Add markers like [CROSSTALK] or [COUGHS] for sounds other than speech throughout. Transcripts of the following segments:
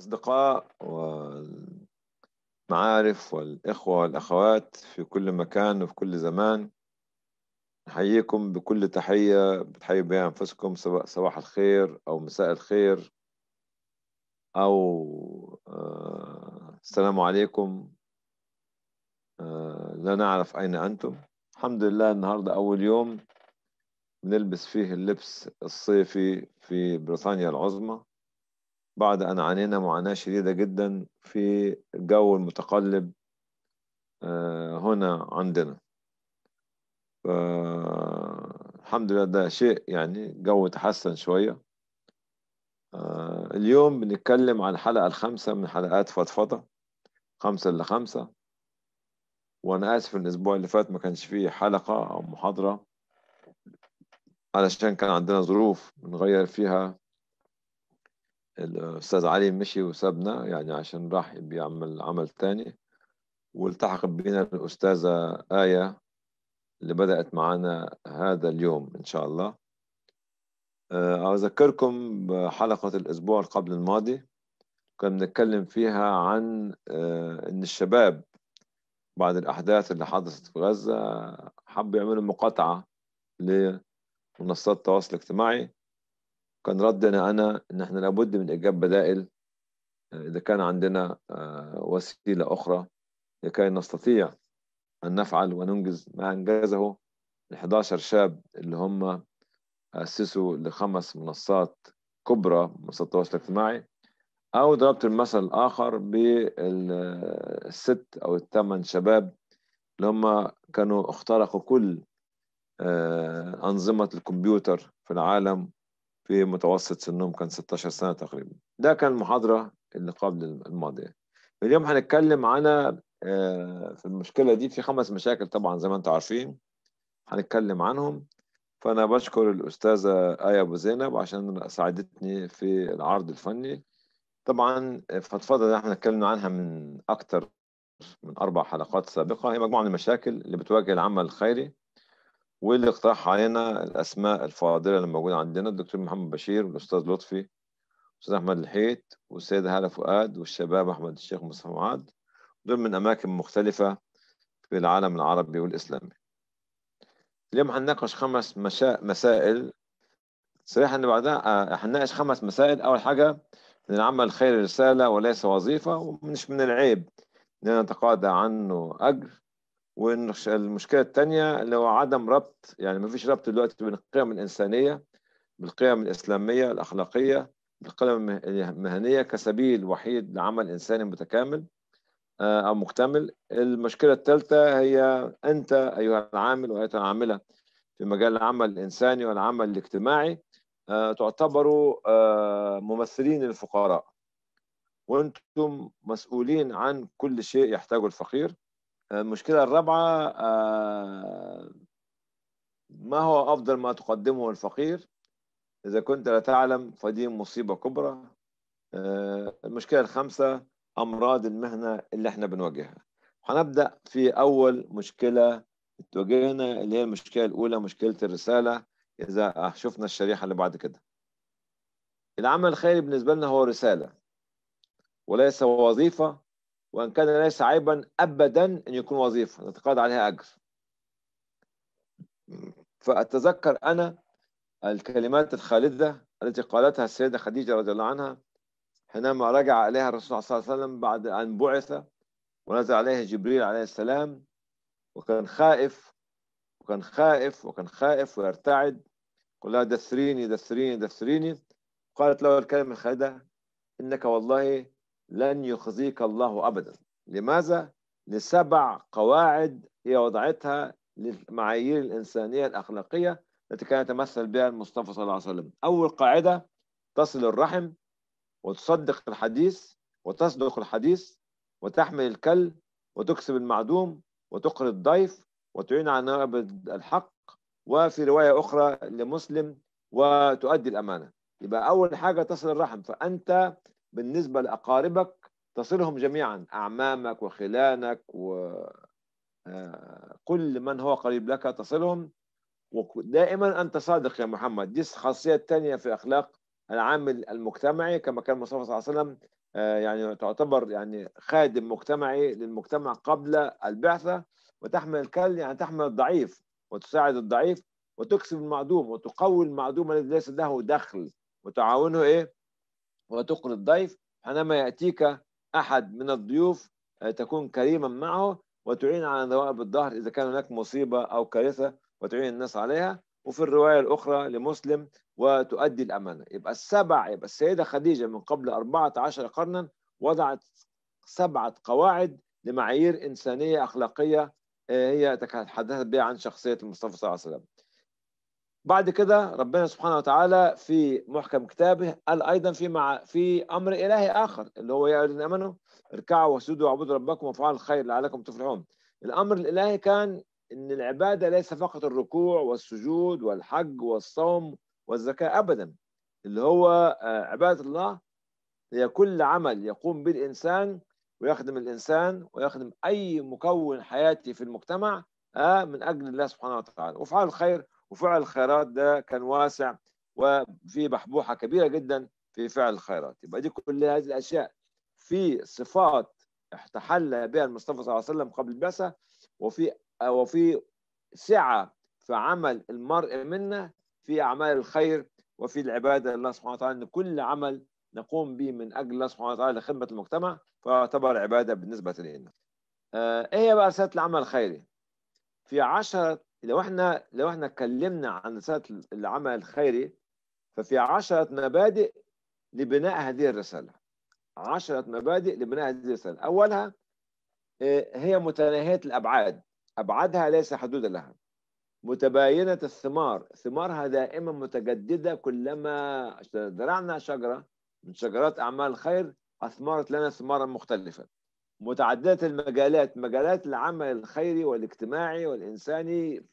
الأصدقاء والمعارف والإخوة والأخوات في كل مكان وفي كل زمان نحييكم بكل تحية بتحيوا بها أنفسكم سواء صباح الخير أو مساء الخير أو آه، السلام عليكم آه، لا نعرف أين أنتم الحمد لله النهاردة أول يوم نلبس فيه اللبس الصيفي في بريطانيا العظمى بعد أن عانينا معاناة شديدة جدا في الجو المتقلب آه، هنا عندنا الحمد لله ده شيء يعني الجو تحسن شوية آه، اليوم بنتكلم عن الحلقة الخامسة من حلقات فضفضة خمسة إلى خمسة وأنا آسف الأسبوع اللي فات ما كانش فيه حلقة أو محاضرة علشان كان عندنا ظروف بنغير فيها الأستاذ علي مشي وسابنا يعني عشان راح بيعمل عمل تاني والتحق بنا الأستاذة آية اللي بدأت معنا هذا اليوم إن شاء الله آه، أذكركم بحلقة الأسبوع قبل الماضي كنا بنتكلم فيها عن آه، إن الشباب بعد الأحداث اللي حدثت في غزة حبوا يعملوا مقاطعة لمنصات التواصل الاجتماعي كان ردنا أنا إن إحنا لابد من إيجاد بدائل آه، إذا كان عندنا آه، وسيلة أخرى لكي نستطيع أن نفعل وننجز ما أنجزه ال 11 شاب اللي هم أسسوا لخمس منصات كبرى منصات التواصل الاجتماعي أو ضربت المثل الآخر بالست أو الثمان شباب اللي هم كانوا اخترقوا كل آه، أنظمة الكمبيوتر في العالم في متوسط سنهم كان 16 سنة تقريبا ده كان محاضرة اللي قبل الماضية اليوم هنتكلم على آه، في المشكلة دي في خمس مشاكل طبعا زي ما انتم عارفين هنتكلم عنهم فأنا بشكر الأستاذة آية أبو زينب عشان ساعدتني في العرض الفني طبعا فضفضه اللي احنا اتكلمنا عنها من أكتر من أربع حلقات سابقة هي مجموعة من المشاكل اللي بتواجه العمل الخيري واللي اقترح علينا الاسماء الفاضله اللي موجوده عندنا الدكتور محمد بشير والاستاذ لطفي والاستاذ احمد الحيت والسيده هاله فؤاد والشباب احمد الشيخ مصطفى معاد دول من اماكن مختلفه في العالم العربي والاسلامي اليوم هنناقش خمس مشا... مسائل صحيح ان بعدها آه، هنناقش خمس مسائل اول حاجه ان العمل الخير رساله وليس وظيفه ومش من العيب ان نتقاضى عنه اجر والمشكله الثانيه اللي هو عدم ربط يعني ما فيش ربط دلوقتي بين القيم الانسانيه بالقيم الاسلاميه الاخلاقيه بالقيم المهنيه كسبيل وحيد لعمل انساني متكامل آه، او مكتمل المشكله الثالثه هي انت ايها العامل وايتها العامله في مجال العمل الانساني والعمل الاجتماعي آه، تعتبروا آه، ممثلين للفقراء وانتم مسؤولين عن كل شيء يحتاجه الفقير المشكله الرابعه آه، ما هو افضل ما تقدمه الفقير اذا كنت لا تعلم فدي مصيبه كبرى آه، المشكله الخامسه امراض المهنه اللي احنا بنواجهها هنبدا في اول مشكله تواجهنا اللي هي المشكله الاولى مشكله الرساله اذا شفنا الشريحه اللي بعد كده العمل الخيري بالنسبه لنا هو رساله وليس وظيفه وإن كان ليس عيبا أبدا أن يكون وظيفة نتقاضى عليها أجر فأتذكر أنا الكلمات الخالدة التي قالتها السيدة خديجة رضي الله عنها حينما رجع إليها الرسول صلى الله عليه وسلم بعد أن بعث ونزل عليه جبريل عليه السلام وكان خائف وكان خائف وكان خائف ويرتعد قال لها دثريني دثريني دثريني قالت له الكلمة الخالدة إنك والله لن يخزيك الله أبدا لماذا؟ لسبع قواعد هي وضعتها للمعايير الإنسانية الأخلاقية التي كان يتمثل بها المصطفى صلى الله عليه وسلم أول قاعدة تصل الرحم وتصدق الحديث وتصدق الحديث وتحمل الكل وتكسب المعدوم وتقري الضيف وتعين على نائب الحق وفي رواية أخرى لمسلم وتؤدي الأمانة يبقى أول حاجة تصل الرحم فأنت بالنسبة لأقاربك تصلهم جميعا أعمامك وخلانك وكل آه، من هو قريب لك تصلهم ودائما أنت صادق يا محمد دي خاصية ثانية في أخلاق العامل المجتمعي كما كان مصطفى صلى الله عليه وسلم آه، يعني تعتبر يعني خادم مجتمعي للمجتمع قبل البعثة وتحمل الكل يعني تحمل الضعيف وتساعد الضعيف وتكسب المعدوم وتقوي المعدوم الذي ليس له دخل وتعاونه ايه وتقري الضيف حينما يأتيك أحد من الضيوف آه، تكون كريما معه وتعين على ذوائب الظهر إذا كان هناك مصيبة أو كارثة وتعين الناس عليها وفي الرواية الأخرى لمسلم وتؤدي الأمانة يبقى السبع يبقى السيدة خديجة من قبل 14 قرنا وضعت سبعة قواعد لمعايير إنسانية أخلاقية آه، هي تحدثت بها عن شخصية المصطفى صلى الله عليه وسلم بعد كده ربنا سبحانه وتعالى في محكم كتابه قال ايضا في مع في امر الهي اخر اللي هو يا الذين امنوا اركعوا واسجدوا واعبدوا ربكم وافعلوا الخير لعلكم تفلحون. الامر الالهي كان ان العباده ليس فقط الركوع والسجود والحج والصوم والزكاه ابدا اللي هو آه، عباده الله هي كل عمل يقوم به الانسان ويخدم الانسان ويخدم اي مكون حياتي في المجتمع آه، من اجل الله سبحانه وتعالى وافعلوا الخير وفعل الخيرات ده كان واسع وفي بحبوحة كبيرة جدا في فعل الخيرات يبقى دي كل هذه الأشياء في صفات احتحل بها المصطفى صلى الله عليه وسلم قبل البعثة وفي وفي سعة في عمل المرء منا في أعمال الخير وفي العبادة لله سبحانه وتعالى أن كل عمل نقوم به من أجل الله سبحانه وتعالى لخدمة المجتمع فيعتبر عبادة بالنسبة لنا. آه، إيه هي بقى رسالة العمل الخيري؟ في عشرة لو احنا لو احنا اتكلمنا عن رساله العمل الخيري ففي عشره مبادئ لبناء هذه الرساله. عشره مبادئ لبناء هذه الرساله، اولها آه، هي متناهيه الابعاد، ابعادها ليس حدود لها. متباينه الثمار، ثمارها دائما متجدده كلما زرعنا شجره من شجرات اعمال الخير اثمرت لنا ثمارا مختلفه. متعددة المجالات مجالات العمل الخيري والاجتماعي والإنساني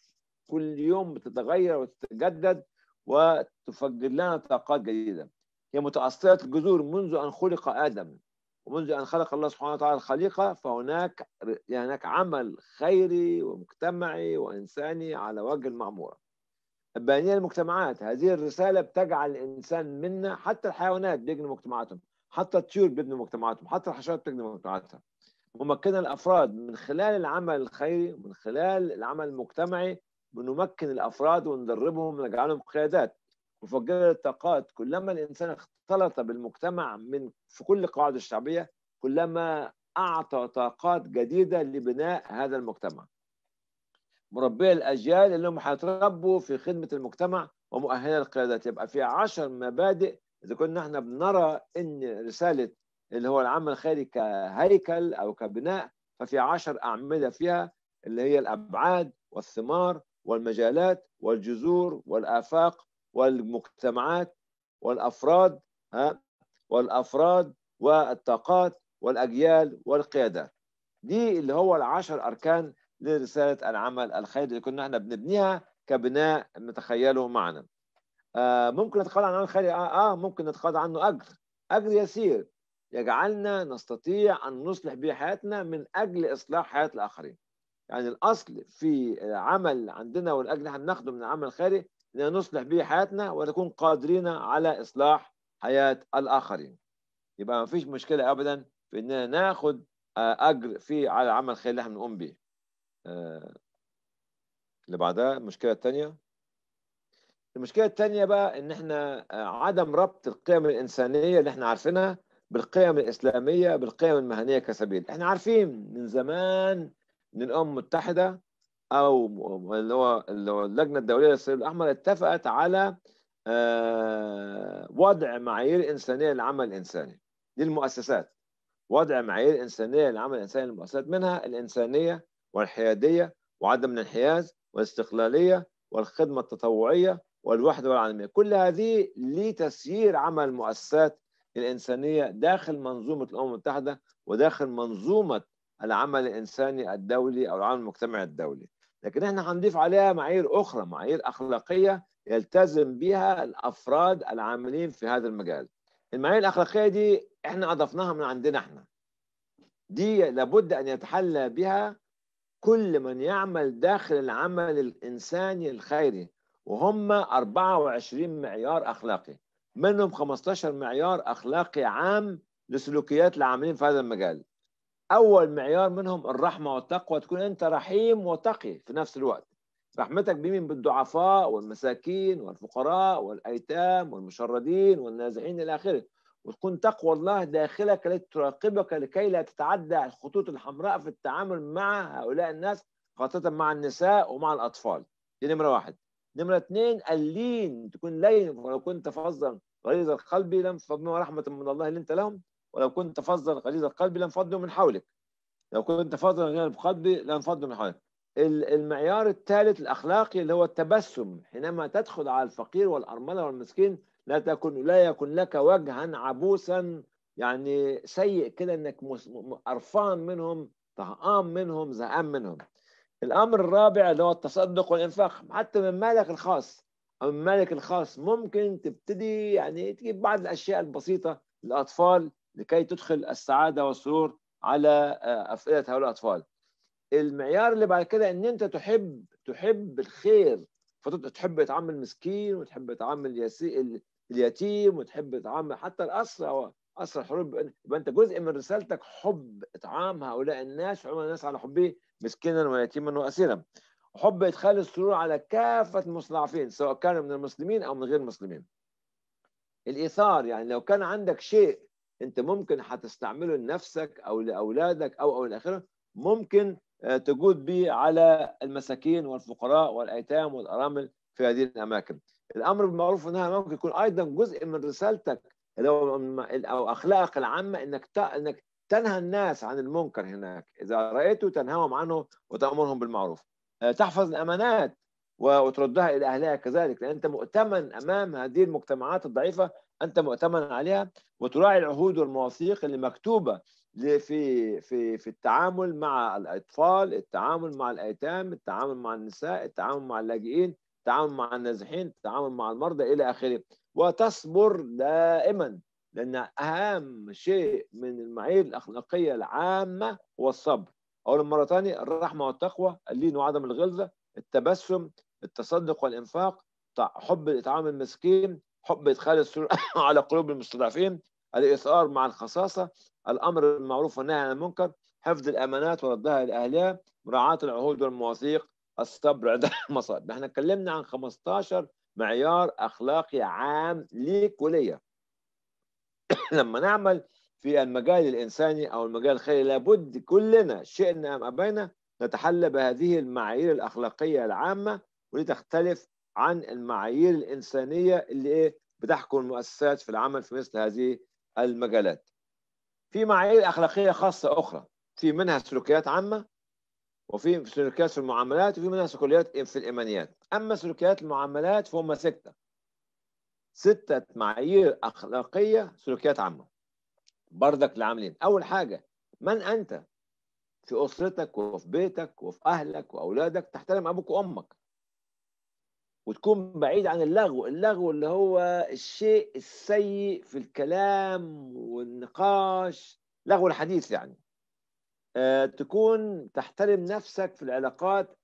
كل يوم بتتغير وتتجدد وتفجر لنا طاقات جديدة هي متأصلة الجذور منذ أن خلق آدم ومنذ أن خلق الله سبحانه وتعالى الخليقة فهناك يعني هناك عمل خيري ومجتمعي وإنساني على وجه المعمورة بانيه المجتمعات هذه الرسالة بتجعل الإنسان منا حتى الحيوانات بيجنوا مجتمعاتهم حتى الطيور بتبني مجتمعاتهم حتى الحشرات بتبني مجتمعاتها ممكنها الافراد من خلال العمل الخيري من خلال العمل المجتمعي بنمكن الافراد وندربهم ونجعلهم قيادات وفجر الطاقات كلما الانسان اختلط بالمجتمع من في كل قواعد الشعبيه كلما اعطى طاقات جديده لبناء هذا المجتمع. مربي الاجيال اللي هم هيتربوا في خدمه المجتمع ومؤهله للقيادات يبقى في عشر مبادئ اذا كنا احنا بنرى ان رساله اللي هو العمل الخيري كهيكل أو كبناء ففي عشر أعمدة فيها اللي هي الأبعاد والثمار والمجالات والجذور والآفاق والمجتمعات والأفراد ها والأفراد والطاقات والأجيال والقيادات دي اللي هو العشر أركان لرسالة العمل الخيري اللي كنا احنا بنبنيها كبناء نتخيله معنا آه ممكن نتخلى عن العمل الخيري آه, آه ممكن نتخلى عنه أجر أجر يسير يجعلنا نستطيع أن نصلح به حياتنا من أجل إصلاح حياة الآخرين يعني الأصل في عمل عندنا والأجل هناخده من عمل خيري أن نصلح به حياتنا ونكون قادرين على إصلاح حياة الآخرين يبقى ما فيش مشكلة أبدا في أننا ناخد آه، أجر في على العمل الخيري اللي احنا بنقوم به آه، اللي بعدها المشكلة الثانية المشكلة الثانية بقى ان احنا آه، عدم ربط القيم الانسانية اللي احنا عارفينها بالقيم الاسلاميه بالقيم المهنيه كسبيل احنا عارفين من زمان ان الامم المتحده او اللي هو اللجنه الدوليه للصليب الاحمر اتفقت على آه، وضع معايير انسانيه للعمل الانساني للمؤسسات وضع معايير انسانيه للعمل الانساني للمؤسسات منها الانسانيه والحياديه وعدم الانحياز والاستقلاليه والخدمه التطوعيه والوحده والعالميه كل هذه لتسيير عمل المؤسسات الإنسانية داخل منظومة الأمم المتحدة وداخل منظومة العمل الإنساني الدولي أو العمل المجتمعي الدولي لكن احنا هنضيف عليها معايير أخرى معايير أخلاقية يلتزم بها الأفراد العاملين في هذا المجال المعايير الأخلاقية دي احنا أضفناها من عندنا احنا دي لابد أن يتحلى بها كل من يعمل داخل العمل الإنساني الخيري وهم 24 معيار أخلاقي منهم 15 معيار اخلاقي عام لسلوكيات العاملين في هذا المجال اول معيار منهم الرحمه والتقوى تكون انت رحيم وتقي في نفس الوقت رحمتك بمين بالضعفاء والمساكين والفقراء والايتام والمشردين والنازحين الى اخره وتكون تقوى الله داخلك التي تراقبك لكي لا تتعدى الخطوط الحمراء في التعامل مع هؤلاء الناس خاصة مع النساء ومع الأطفال دي نمرة واحد نمرة اثنين اللين تكون لين ولو كنت فظا غليظ القلب لم منه رحمة من الله اللي أنت لهم ولو كنت فظا غليظ القلب لم من حولك لو كنت فظا غليظ القلب لم من حولك المعيار الثالث الأخلاقي اللي هو التبسم حينما تدخل على الفقير والأرملة والمسكين لا تكن لا يكن لك وجها عبوسا يعني سيء كده انك قرفان منهم طعام منهم زهقان منهم الامر الرابع اللي هو التصدق والانفاق حتى من مالك الخاص المالك الخاص ممكن تبتدي يعني تجيب بعض الاشياء البسيطه للاطفال لكي تدخل السعاده والسرور على آه، افئده هؤلاء الاطفال. المعيار اللي بعد كده ان انت تحب تحب الخير فتحب تعامل المسكين وتحب تعامل اليتيم وتحب تعامل حتى الاسرى اسرى الحروب يبقى انت جزء من رسالتك حب اطعام هؤلاء الناس وعمل الناس على حبه مسكينا ويتيما واسيرا. حب إدخال السرور على كافة المستضعفين سواء كانوا من المسلمين أو من غير المسلمين الإيثار يعني لو كان عندك شيء أنت ممكن هتستعمله لنفسك أو لأولادك أو أو إلى آخره ممكن آه، تجود به على المساكين والفقراء والأيتام والأرامل في هذه الأماكن الأمر بالمعروف والنهي ممكن يكون أيضا جزء من رسالتك أو أخلاقك العامة أنك أنك تنهى الناس عن المنكر هناك إذا رأيته تنهاهم عنه وتأمرهم بالمعروف آه، تحفظ الامانات وتردها الى اهلها كذلك لان انت مؤتمن امام هذه المجتمعات الضعيفه انت مؤتمن عليها وتراعي العهود والمواثيق اللي مكتوبه في في في التعامل مع الاطفال، التعامل مع الايتام، التعامل مع النساء، التعامل مع اللاجئين، التعامل مع النازحين، التعامل مع المرضى الى اخره، وتصبر دائما لان اهم شيء من المعايير الاخلاقيه العامه هو الصبر. أقول مرة ثانية الرحمة والتقوى اللين وعدم الغلظة التبسم التصدق والإنفاق حب الإطعام المسكين حب إدخال السرور [LAUGHS] على قلوب المستضعفين الإثار مع الخصاصة الأمر بالمعروف والنهي عن المنكر حفظ الأمانات وردها لأهلها مراعاة العهود والمواثيق الصبر عند [LAUGHS] المصائب احنا اتكلمنا عن 15 معيار أخلاقي عام ليك وليا [COUGHS] لما نعمل في المجال الإنساني أو المجال الخيري لابد كلنا شئنا أم أبينا نتحلى بهذه المعايير الأخلاقية العامة واللي تختلف عن المعايير الإنسانية اللي إيه بتحكم المؤسسات في العمل في مثل هذه المجالات في معايير أخلاقية خاصة أخرى في منها سلوكيات عامة وفي سلوكيات في المعاملات وفي منها سلوكيات في الإيمانيات أما سلوكيات المعاملات فهم ستة ستة معايير أخلاقية سلوكيات عامة بردك لعاملين اول حاجه من انت في اسرتك وفي بيتك وفي اهلك واولادك تحترم ابوك وامك وتكون بعيد عن اللغو اللغو اللي هو الشيء السيء في الكلام والنقاش لغو الحديث يعني أه تكون تحترم نفسك في العلاقات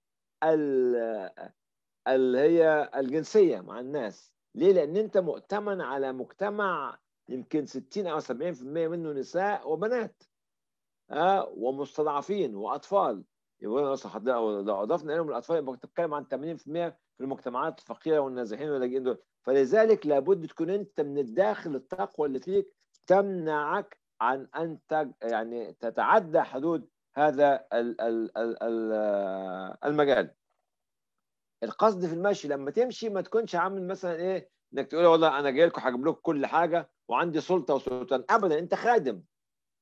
اللي هي الجنسية مع الناس ليه؟ لأن أنت مؤتمن على مجتمع يمكن 60 أو 70% منه نساء وبنات أه ومستضعفين وأطفال يبقى لو أضفنا إليهم الأطفال يبقى بتتكلم عن 80% في المجتمعات الفقيرة والنازحين واللاجئين دول فلذلك لابد تكون أنت من الداخل التقوى اللي فيك تمنعك عن أن يعني تتعدى حدود هذا ال ال ال المجال القصد في المشي لما تمشي ما تكونش عامل مثلا ايه انك تقول والله انا جاي لكم هجيب لكم كل حاجه وعندي سلطه وسلطان ابدا انت خادم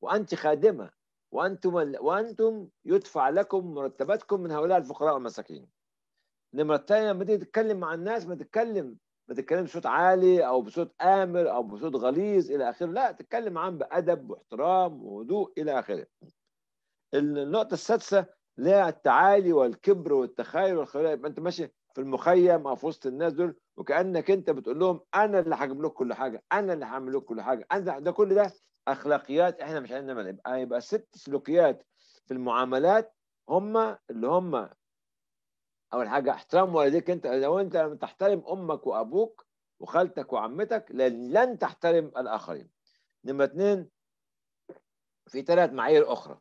وانت خادمه وانتم وانتم يدفع لكم مرتباتكم من هؤلاء الفقراء والمساكين نمرة تانية لما تيجي تتكلم مع الناس ما تتكلم ما تتكلمش بصوت عالي او بصوت امر او بصوت غليظ الى اخره لا تتكلم معاهم بادب واحترام وهدوء الى اخره النقطة السادسة لا التعالي والكبر والتخايل والخيال يبقى انت ماشي في المخيم او في وسط الناس دول وكانك انت بتقول لهم انا اللي هجيب لكم كل حاجه انا اللي هعمل لكم كل حاجه انا ده كل ده اخلاقيات احنا مش عايزين ملعب يبقى يبقى ست سلوكيات في المعاملات هم اللي هم اول حاجه احترام والديك انت لو انت لم تحترم امك وابوك وخالتك وعمتك لن تحترم الاخرين نمرة اثنين في ثلاث معايير اخرى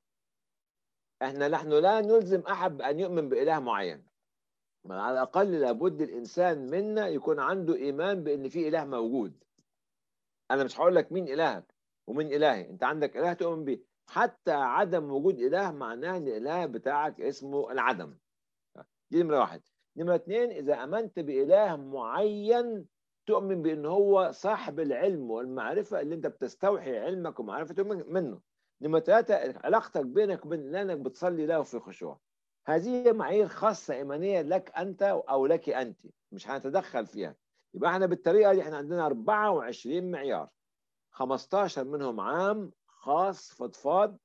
احنا نحن لا نلزم احد بان يؤمن باله معين ما على الاقل لابد الانسان منا يكون عنده ايمان بان في اله موجود انا مش هقول لك مين الهك ومين الهي انت عندك اله تؤمن به حتى عدم وجود اله معناه ان الاله بتاعك اسمه العدم دي نمره واحد نمره اثنين اذا امنت باله معين تؤمن بان هو صاحب العلم والمعرفه اللي انت بتستوحي علمك ومعرفتك منه نمره ثلاثه علاقتك بينك وبين انك بتصلي له في خشوع هذه معايير خاصة إيمانية لك أنت أو لك أنت مش هنتدخل فيها يبقى احنا بالطريقة دي احنا عندنا 24 معيار 15 منهم عام خاص فضفاض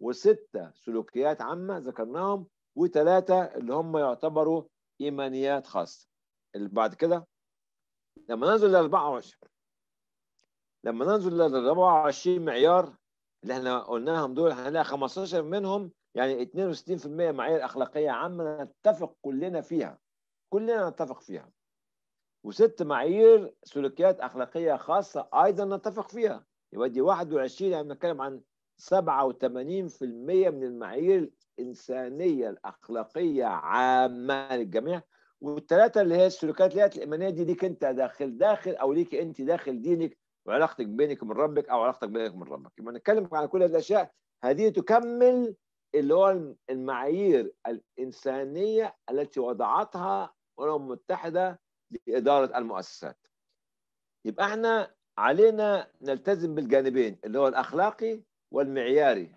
وستة سلوكيات عامة ذكرناهم وثلاثة اللي هم يعتبروا إيمانيات خاصة اللي بعد كده لما ننزل لل 24 لما ننزل لل 24 معيار اللي احنا قلناهم دول هنلاقي 15 منهم يعني 62% معايير اخلاقيه عامه نتفق كلنا فيها كلنا نتفق فيها وست معايير سلوكيات اخلاقيه خاصه ايضا نتفق فيها يبقى دي 21 يعني بنتكلم عن 87% من المعايير الانسانيه الاخلاقيه عامه للجميع والثلاثه اللي هي السلوكيات اللي هي الايمانيه دي ليك انت داخل داخل او ليك انت داخل دينك وعلاقتك بينك من ربك او علاقتك بينك من ربك يبقى نتكلم عن كل هذه الاشياء هذه تكمل اللي هو المعايير الإنسانية التي وضعتها الأمم المتحدة لإدارة المؤسسات يبقى احنا علينا نلتزم بالجانبين اللي هو الأخلاقي والمعياري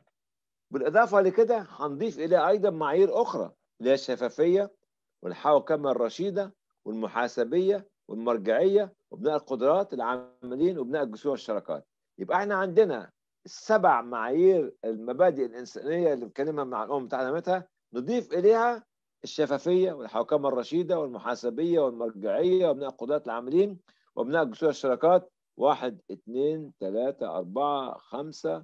بالإضافة لكده هنضيف إليه أيضا معايير أخرى اللي هي الشفافية والحوكمة الرشيدة والمحاسبية والمرجعية وبناء القدرات العاملين وبناء الجسور والشراكات يبقى احنا عندنا السبع معايير المبادئ الانسانيه اللي بتكلمها مع الامم المتحده عملتها نضيف اليها الشفافيه والحوكمه الرشيده والمحاسبيه والمرجعيه وابناء القدرات العاملين وابناء جسور الشراكات واحد اثنين ثلاثة أربعة خمسة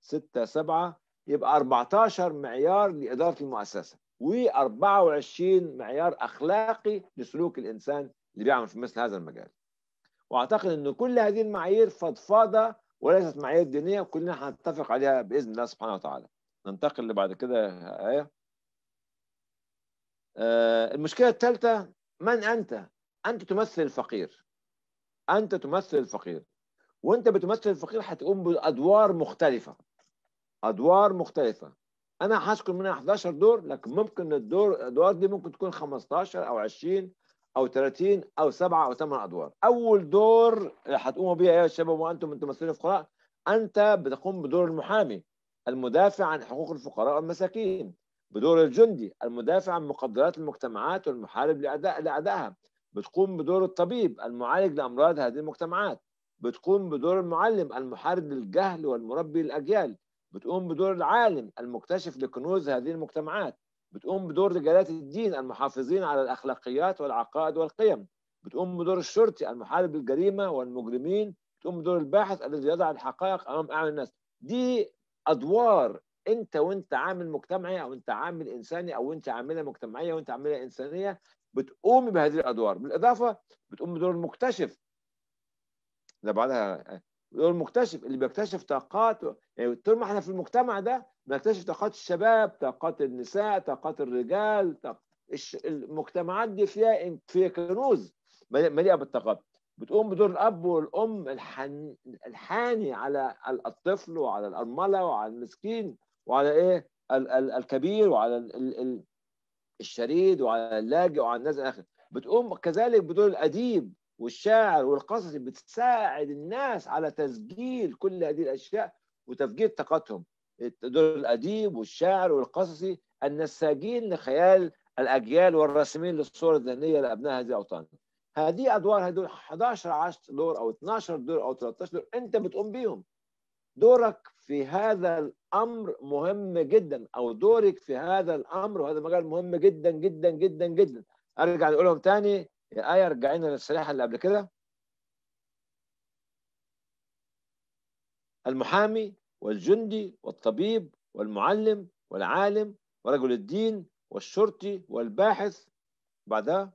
ستة سبعة يبقى 14 معيار لإدارة المؤسسة و24 معيار أخلاقي لسلوك الإنسان اللي بيعمل في مثل هذا المجال وأعتقد أن كل هذه المعايير فضفاضة وليست معايير دينيه وكلنا هنتفق عليها باذن الله سبحانه وتعالى ننتقل اللي بعد كده ايه آه، المشكله الثالثه من انت انت تمثل الفقير انت تمثل الفقير وانت بتمثل الفقير هتقوم بادوار مختلفه ادوار مختلفه انا هذكر منها 11 دور لكن ممكن الدور الادوار دي ممكن تكون 15 او 20 او 30 او سبعه او ثمان ادوار اول دور هتقوموا بيه يا شباب وانتم انتم مسؤولين فقراء انت بتقوم بدور المحامي المدافع عن حقوق الفقراء والمساكين بدور الجندي المدافع عن مقدرات المجتمعات والمحارب لأداء لأدائها بتقوم بدور الطبيب المعالج لأمراض هذه المجتمعات بتقوم بدور المعلم المحارب للجهل والمربي للأجيال بتقوم بدور العالم المكتشف لكنوز هذه المجتمعات بتقوم بدور رجالات الدين المحافظين على الأخلاقيات والعقائد والقيم بتقوم بدور الشرطي المحارب الجريمة والمجرمين بتقوم بدور الباحث الذي يضع الحقائق أمام أعين الناس دي أدوار أنت وأنت عامل مجتمعي أو أنت عامل إنساني أو أنت عاملة مجتمعية وأنت عاملة إنسانية بتقوم بهذه الأدوار بالإضافة بتقوم بدور المكتشف ده بعدها دور المكتشف اللي بيكتشف طاقات يعني طول ما احنا في المجتمع ده نكتشف طاقات الشباب طاقات النساء طاقات الرجال طاقة المجتمعات دي فيها فيها كنوز مليئه بالطاقات بتقوم بدور الاب والام الحن... الحاني على الطفل وعلى الارمله وعلى المسكين وعلى ايه ال... ال... الكبير وعلى ال... الشريد وعلى اللاجئ وعلى الناس الاخر بتقوم كذلك بدور الاديب والشاعر والقصص بتساعد الناس على تسجيل كل هذه الاشياء وتفجير طاقتهم دور الأديب والشاعر والقصصي النساجين لخيال الأجيال والراسمين للصورة الذهنية لأبناء هذه الأوطان هذه أدوار هدول 11 10 دور أو 12 دور أو 13 دور أنت بتقوم بيهم دورك في هذا الأمر مهم جدا أو دورك في هذا الأمر وهذا المجال مهم جدا جدا جدا جدا أرجع نقولهم تاني يا آية رجعينا للشريحة اللي قبل كده المحامي والجندي والطبيب والمعلم والعالم ورجل الدين والشرطي والباحث بعدها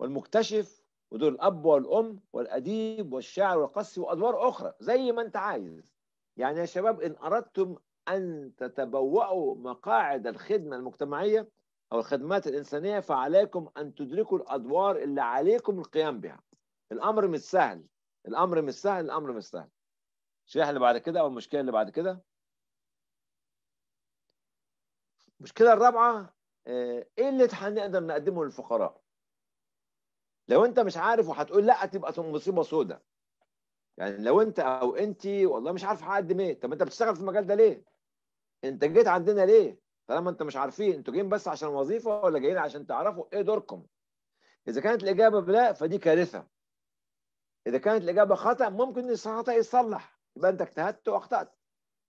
والمكتشف ودور الاب والام والاديب والشاعر والقصي وادوار اخرى زي ما انت عايز يعني يا شباب ان اردتم ان تتبوأوا مقاعد الخدمه المجتمعيه او الخدمات الانسانيه فعليكم ان تدركوا الادوار اللي عليكم القيام بها الامر مش سهل الامر مش سهل الامر مش سهل الشريحه اللي بعد كده او المشكله اللي بعد كده المشكله الرابعه آه، ايه اللي هنقدر نقدمه للفقراء لو انت مش عارف وهتقول لا تبقى مصيبه سوداء يعني لو انت او انت والله مش عارف هقدم ايه طب انت بتشتغل في المجال ده ليه انت جيت عندنا ليه طالما انت مش عارفين انتوا جايين بس عشان وظيفه ولا جايين عشان تعرفوا ايه دوركم اذا كانت الاجابه لا فدي كارثه اذا كانت الاجابه خطا ممكن الخطا يصلح يبقى انت اجتهدت واخطات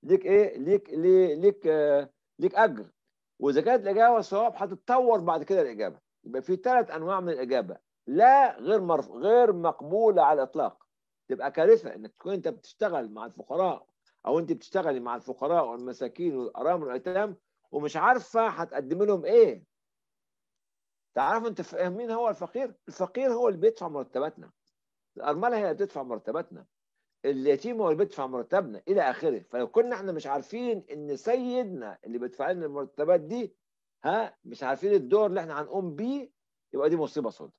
ليك ايه ليك ليك ليك, آه ليك اجر واذا كانت الاجابه صواب هتتطور بعد كده الاجابه يبقى في ثلاث انواع من الاجابه لا غير مرف... غير مقبوله على الاطلاق تبقى كارثه انك تكون انت بتشتغل مع الفقراء او انت بتشتغلي مع الفقراء والمساكين والارامل والايتام ومش عارفه هتقدم لهم ايه تعرفوا انت فاهمين هو الفقير الفقير هو اللي بيدفع مرتباتنا الارمله هي اللي بتدفع مرتباتنا اليتيم هو اللي بيدفع مرتبنا الى اخره فلو كنا احنا مش عارفين ان سيدنا اللي بيدفع لنا المرتبات دي ها مش عارفين الدور اللي احنا هنقوم بيه يبقى دي مصيبه سوداء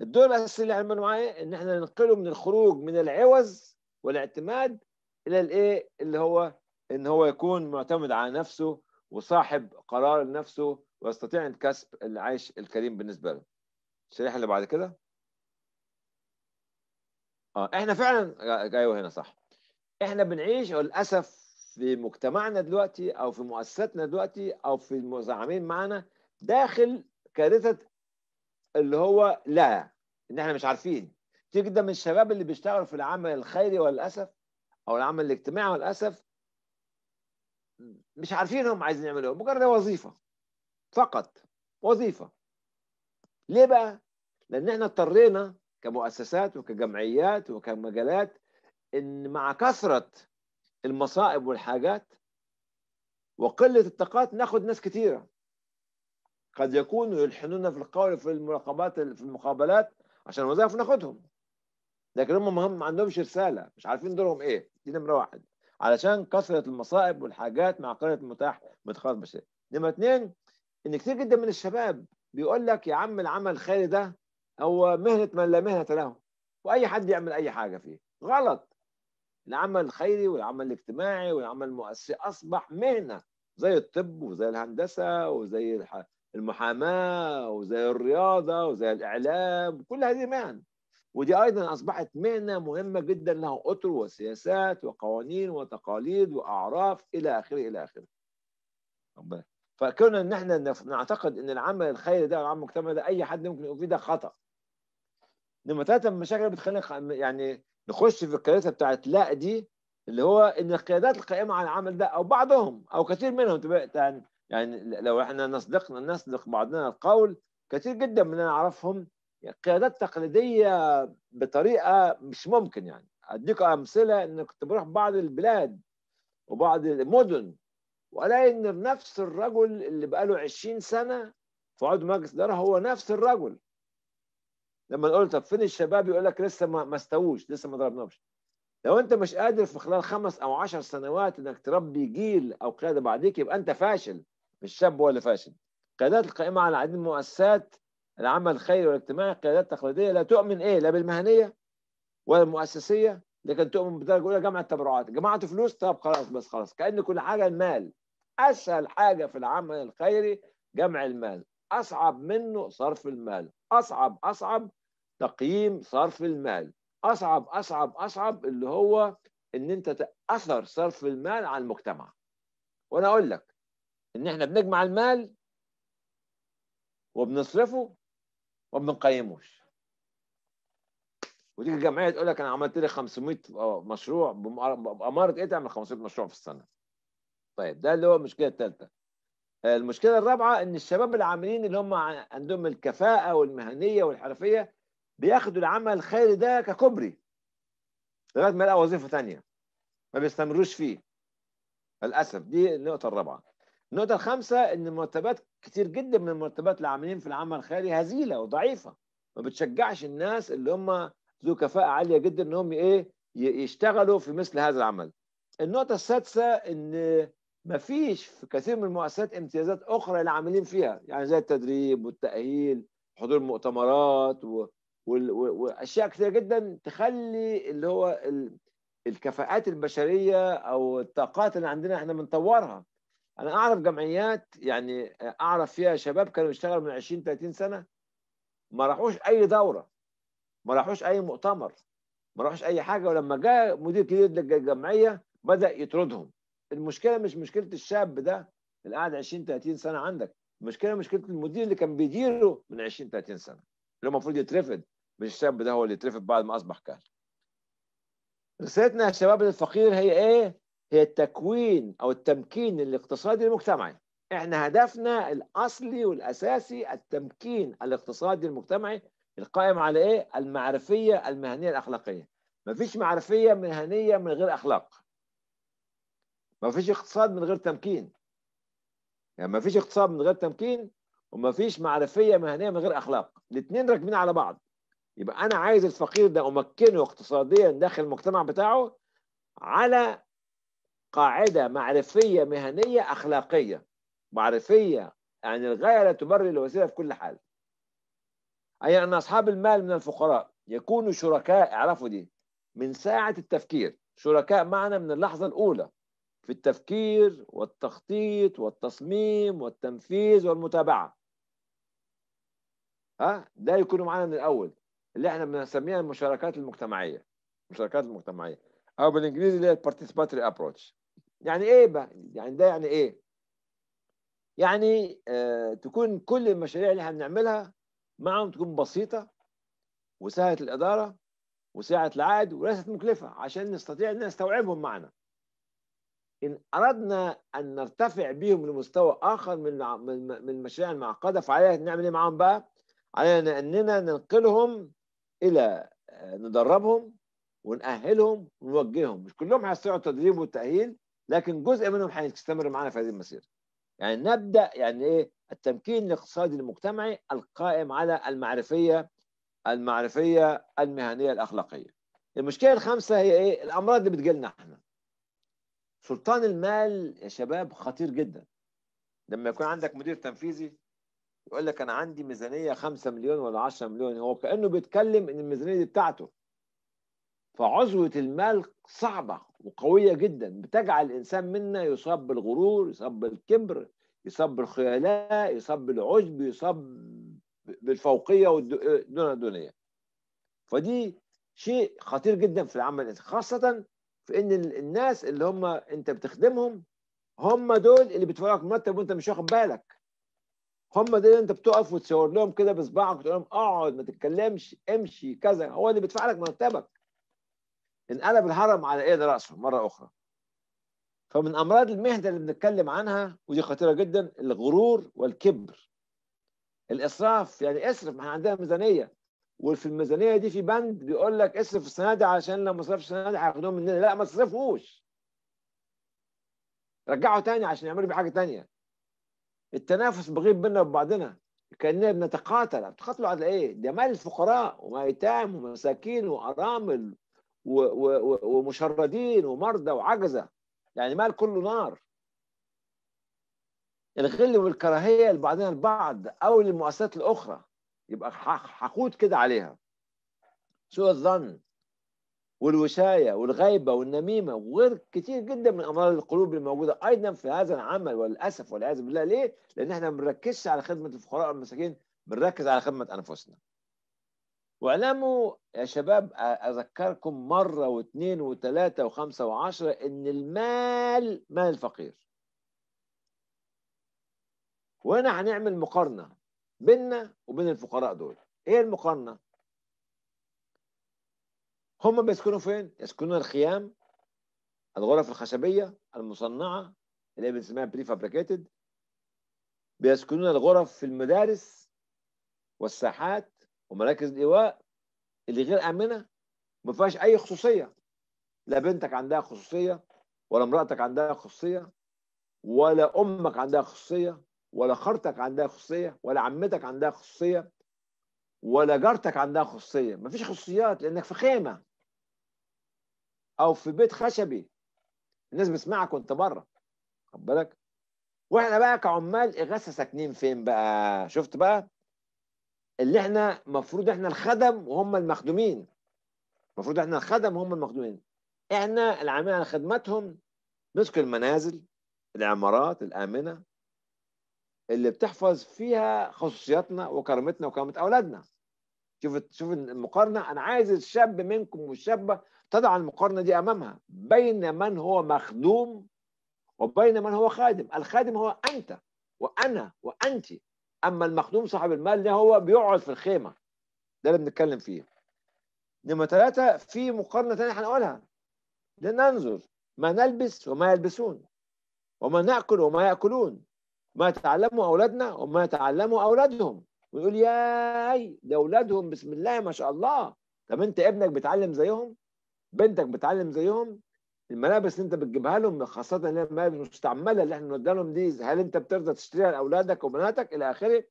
الدور الاساسي اللي عملنا معايا ان احنا ننقله من الخروج من العوز والاعتماد الى الايه اللي هو ان هو يكون معتمد على نفسه وصاحب قرار لنفسه ويستطيع ان كسب العيش الكريم بالنسبه له الشريحه اللي بعد كده اه احنا فعلا ايوه هنا صح احنا بنعيش للاسف في مجتمعنا دلوقتي او في مؤسساتنا دلوقتي او في المزعمين معنا داخل كارثه اللي هو لا ان احنا مش عارفين تيجي من الشباب اللي بيشتغلوا في العمل الخيري وللاسف او العمل الاجتماعي وللاسف مش عارفين هم عايزين يعملوا مجرد وظيفه فقط وظيفه ليه بقى؟ لان احنا اضطرينا كمؤسسات وكجمعيات وكمجالات ان مع كثره المصائب والحاجات وقله الطاقات ناخد ناس كثيره قد يكونوا يلحنونا في القول في المراقبات في المقابلات عشان وظائف ناخدهم لكن هم مهم ما عندهمش رساله مش عارفين دورهم ايه دي نمره واحد علشان كثره المصائب والحاجات مع قله المتاح متخصص بشري نمره اثنين ان كثير جدا من الشباب بيقول لك يا عم العمل الخيري ده هو مهنة من لا مهنة له وأي حد يعمل أي حاجة فيه غلط العمل الخيري والعمل الاجتماعي والعمل المؤسسي أصبح مهنة زي الطب وزي الهندسة وزي المحاماة وزي الرياضة وزي الإعلام كل هذه مهن ودي أيضا أصبحت مهنة مهمة جدا لها أطر وسياسات وقوانين وتقاليد وأعراف إلى آخره إلى آخره فكون ان احنا نعتقد ان العمل الخيري ده والعمل المجتمعي ده اي حد ممكن يقوم فيه ده خطا نمرة ثلاثة من المشاكل اللي بتخلينا يعني نخش في الكارثة بتاعت لا دي اللي هو ان القيادات القائمة على العمل ده او بعضهم او كثير منهم يعني،, يعني لو احنا نصدقنا نصدق بعضنا القول كثير جدا من اللي نعرفهم قيادات تقليدية بطريقة مش ممكن يعني أديك أمثلة إن كنت بروح بعض البلاد وبعض المدن وألاقي إن نفس الرجل اللي بقاله 20 سنة في عضو مجلس إدارة هو نفس الرجل لما نقول طب فين الشباب يقول لك لسه ما استووش لسه ما ضربناش لو انت مش قادر في خلال خمس او عشر سنوات انك تربي جيل او قياده بعديك يبقى انت فاشل مش شاب ولا فاشل قيادات القائمه على عديد المؤسسات العمل الخيري والاجتماعي قيادات تقليديه لا تؤمن ايه لا بالمهنيه ولا المؤسسيه لكن تؤمن بدرجه اولى جمع التبرعات جمعت فلوس طب خلاص بس خلاص كان كل حاجه المال اسهل حاجه في العمل الخيري جمع المال اصعب منه صرف المال اصعب اصعب تقييم صرف المال اصعب اصعب اصعب اللي هو ان انت اثر صرف المال على المجتمع وانا اقول لك ان احنا بنجمع المال وبنصرفه وبنقيموش وتيجي الجمعيه تقول لك انا عملت لي 500 آه، مشروع باماره ايه تعمل 500 مشروع في السنه طيب ده اللي هو المشكله الثالثه المشكله الرابعه ان الشباب العاملين اللي هم عندهم الكفاءه والمهنيه والحرفيه بياخدوا العمل الخيري ده ككوبري لغايه ما يلاقوا وظيفه ثانيه ما بيستمروش فيه للاسف دي النقطه الرابعه النقطه الخامسه ان مرتبات كتير جدا من المرتبات العاملين في العمل الخيري هزيله وضعيفه ما بتشجعش الناس اللي هم ذو كفاءه عاليه جدا ان هم ايه يشتغلوا في مثل هذا العمل النقطه السادسه ان ما فيش في كثير من المؤسسات امتيازات اخرى للعاملين فيها يعني زي التدريب والتاهيل حضور مؤتمرات و... واشياء كثيره جدا تخلي اللي هو الكفاءات البشريه او الطاقات اللي عندنا احنا بنطورها انا اعرف جمعيات يعني اعرف فيها شباب كانوا يشتغلوا من 20 30 سنه ما راحوش اي دوره ما راحوش اي مؤتمر ما راحوش اي حاجه ولما جاء مدير جديد للجمعيه بدا يطردهم المشكله مش مشكله الشاب ده اللي قاعد 20 30 سنه عندك المشكله مشكله المدير اللي كان بيديره من 20 30 سنه اللي المفروض يترفد مش الشاب ده هو اللي اترفد بعد ما اصبح كهل رسالتنا يا شباب الفقير هي ايه هي التكوين او التمكين الاقتصادي المجتمعي احنا هدفنا الاصلي والاساسي التمكين الاقتصادي المجتمعي القائم على ايه المعرفيه المهنيه الاخلاقيه مفيش معرفيه مهنيه من غير اخلاق مفيش اقتصاد من غير تمكين يعني مفيش اقتصاد من غير تمكين ومفيش معرفيه مهنيه من غير اخلاق الاثنين راكبين على بعض يبقى انا عايز الفقير ده امكنه اقتصاديا داخل المجتمع بتاعه على قاعده معرفيه مهنيه اخلاقيه معرفيه يعني الغايه لا تبرر الوسيله في كل حال اي ان اصحاب المال من الفقراء يكونوا شركاء اعرفوا دي من ساعه التفكير شركاء معنا من اللحظه الاولى في التفكير والتخطيط والتصميم والتنفيذ والمتابعه ها ده يكونوا معانا من الاول اللي احنا بنسميها المشاركات المجتمعيه المشاركات المجتمعيه او بالانجليزي اللي هي البارتيسيباتري ابروتش يعني ايه بقى يعني ده يعني ايه يعني آه تكون كل المشاريع اللي احنا بنعملها معهم تكون بسيطه وسهله الاداره وسعه العائد وليست مكلفه عشان نستطيع ان نستوعبهم معنا إن أردنا أن نرتفع بهم لمستوى آخر من من المشاريع المعقدة فعلينا نعمل إيه معاهم بقى؟ علينا أننا ننقلهم الى آه، ندربهم ونأهلهم ونوجههم مش كلهم هيستطيعوا التدريب والتأهيل لكن جزء منهم هيستمر معانا في هذه المسيرة يعني نبدأ يعني إيه التمكين الاقتصادي المجتمعي القائم على المعرفية المعرفية المهنية الأخلاقية المشكلة الخامسة هي إيه الأمراض اللي بتجيلنا إحنا سلطان المال يا شباب خطير جدا لما يكون عندك مدير تنفيذي يقول لك انا عندي ميزانيه 5 مليون ولا 10 مليون هو كانه بيتكلم ان الميزانيه دي بتاعته فعزوه المال صعبه وقويه جدا بتجعل الانسان منا يصاب بالغرور يصاب بالكبر يصاب بالخيلاء يصاب بالعجب يصاب بالفوقيه دون الدنيا فدي شيء خطير جدا في العمل خاصه في ان الناس اللي هم انت بتخدمهم هم دول اللي بيدفعوا لك مرتب وانت مش واخد بالك هم دي انت بتقف وتصور لهم كده بصباعك وتقول لهم اقعد ما تتكلمش امشي كذا هو اللي بيدفع لك مرتبك انقلب الهرم على ايد راسه مره اخرى فمن امراض المهنه اللي بنتكلم عنها ودي خطيره جدا الغرور والكبر الاسراف يعني اصرف ما احنا عندنا ميزانيه وفي الميزانيه دي في بند بيقول لك اصرف السنه دي عشان لو ما صرفش السنه دي هياخدوهم مننا لا ما تصرفوش رجعوا تاني عشان يعملوا بيه حاجه تانيه التنافس بغيب بينا وبعضنا كاننا بنتقاتل بتقاتلوا على ايه؟ ده مال الفقراء وايتام ومساكين وارامل و... و... ومشردين ومرضى وعجزه يعني مال كله نار الغل والكراهيه لبعضنا البعض او للمؤسسات الاخرى يبقى حقود كده عليها سوء الظن والوشايه والغيبه والنميمه وغير كتير جدا من امراض القلوب الموجوده ايضا في هذا العمل وللاسف والعياذ بالله ليه؟ لان احنا ما بنركزش على خدمه الفقراء والمساكين بنركز على خدمه انفسنا. واعلموا يا شباب اذكركم مره واثنين وثلاثه وخمسه وعشره ان المال مال الفقير. وهنا هنعمل مقارنه بيننا وبين الفقراء دول. ايه المقارنه؟ هم بيسكنوا فين؟ يسكنون الخيام الغرف الخشبية المصنعة اللي بنسميها بري فابريكيتد بيسكنون الغرف في المدارس والساحات ومراكز الإيواء اللي غير آمنة ما فيهاش أي خصوصية لا بنتك عندها خصوصية ولا امرأتك عندها خصوصية ولا أمك عندها خصوصية ولا خالتك عندها خصوصية ولا عمتك عندها خصوصية ولا جارتك عندها خصوصية مفيش خصوصيات لأنك في خيمة او في بيت خشبي الناس بتسمعك وانت بره خد بالك واحنا بقى كعمال اغاثه ساكنين فين بقى شفت بقى اللي احنا المفروض احنا الخدم وهم المخدومين المفروض احنا الخدم وهم المخدومين احنا العاملين على خدمتهم نسكن المنازل العمارات الامنه اللي بتحفظ فيها خصوصياتنا وكرامتنا وكرامه اولادنا شوف شوف المقارنه انا عايز الشاب منكم والشابه تضع المقارنة دي أمامها بين من هو مخدوم وبين من هو خادم الخادم هو أنت وأنا وأنت أما المخدوم صاحب المال ده هو بيقعد في الخيمة ده اللي بنتكلم فيه نمرة ثلاثة في مقارنة تانية هنقولها لننظر ما نلبس وما يلبسون وما ناكل وما ياكلون ما تعلموا اولادنا وما تعلموا اولادهم ويقول ياي ده اولادهم بسم الله ما شاء الله طب انت ابنك بتعلم زيهم بنتك بتعلم زيهم الملابس اللي انت بتجيبها لهم خاصه اللي هي الملابس المستعمله اللي احنا بنودي لهم دي هل انت بترضى تشتريها لاولادك وبناتك الى اخره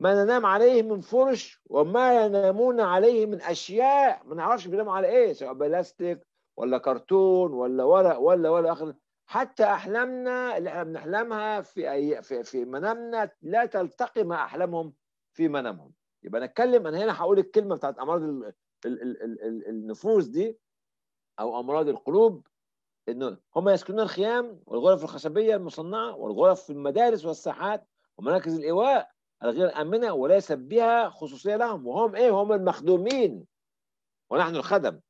ما ننام عليه من فرش وما ينامون عليه من اشياء ما نعرفش بيناموا على ايه سواء بلاستيك ولا كرتون ولا ورق ولا ولا اخر حتى احلامنا اللي احنا بنحلمها في أي في في منامنا لا تلتقي مع احلامهم في منامهم يبقى نتكلم انا هنا هقول الكلمه بتاعت امراض النفوس دي او امراض القلوب انه هم يسكنون الخيام والغرف الخشبيه المصنعه والغرف في المدارس والساحات ومراكز الايواء الغير امنه وليس بها خصوصيه لهم وهم ايه هم المخدومين ونحن الخدم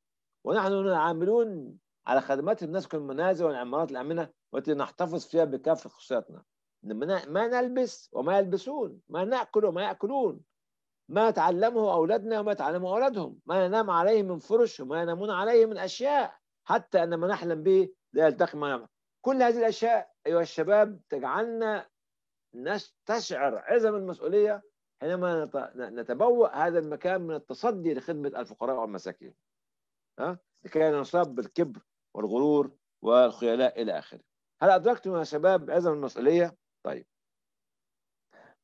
ونحن العاملون على خدمات الناس في المنازل والعمارات الامنه والتي نحتفظ فيها بكافه خصوصياتنا ما نلبس وما يلبسون ما ناكل وما ياكلون ما تعلمه أولادنا وما تعلمه أولادهم ما ينام عليه من فرش وما ينامون عليه من أشياء حتى أن ما نحلم به لا يلتقي ما كل هذه الأشياء أيها الشباب تجعلنا نستشعر عزم المسؤولية حينما نتبوأ هذا المكان من التصدي لخدمة الفقراء والمساكين ها لكي لا نصاب بالكبر والغرور والخيلاء إلى آخره هل أدركتم يا شباب عزم المسؤولية؟ طيب